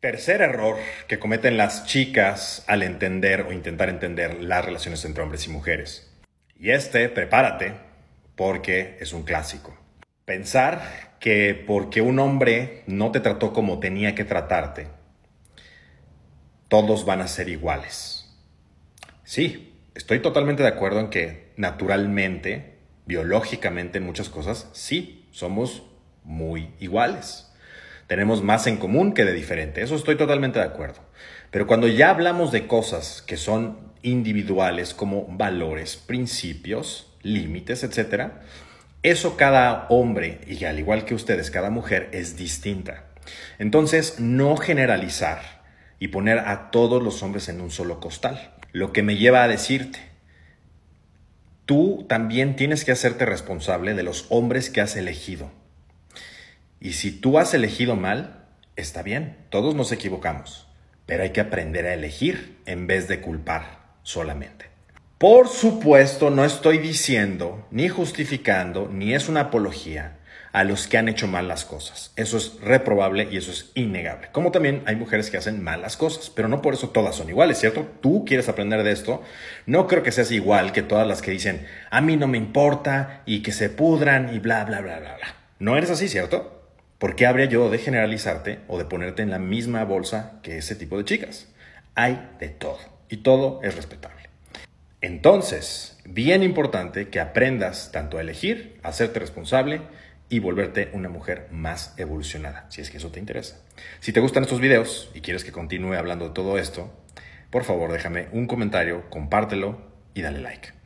Tercer error que cometen las chicas al entender o intentar entender las relaciones entre hombres y mujeres. Y este, prepárate, porque es un clásico. Pensar que porque un hombre no te trató como tenía que tratarte, todos van a ser iguales. Sí, estoy totalmente de acuerdo en que naturalmente, biológicamente en muchas cosas, sí, somos muy iguales. Tenemos más en común que de diferente. Eso estoy totalmente de acuerdo. Pero cuando ya hablamos de cosas que son individuales como valores, principios, límites, etcétera. eso cada hombre y al igual que ustedes, cada mujer es distinta. Entonces, no generalizar y poner a todos los hombres en un solo costal. Lo que me lleva a decirte, tú también tienes que hacerte responsable de los hombres que has elegido y si tú has elegido mal, está bien, todos nos equivocamos, pero hay que aprender a elegir en vez de culpar solamente. Por supuesto, no estoy diciendo, ni justificando, ni es una apología a los que han hecho mal las cosas. Eso es reprobable y eso es innegable. Como también hay mujeres que hacen malas cosas, pero no por eso todas son iguales, ¿cierto? Tú quieres aprender de esto. No creo que seas igual que todas las que dicen, a mí no me importa y que se pudran y bla, bla, bla, bla, bla. No eres así, ¿cierto? ¿Por qué habría yo de generalizarte o de ponerte en la misma bolsa que ese tipo de chicas? Hay de todo y todo es respetable. Entonces, bien importante que aprendas tanto a elegir, a hacerte responsable y volverte una mujer más evolucionada, si es que eso te interesa. Si te gustan estos videos y quieres que continúe hablando de todo esto, por favor déjame un comentario, compártelo y dale like.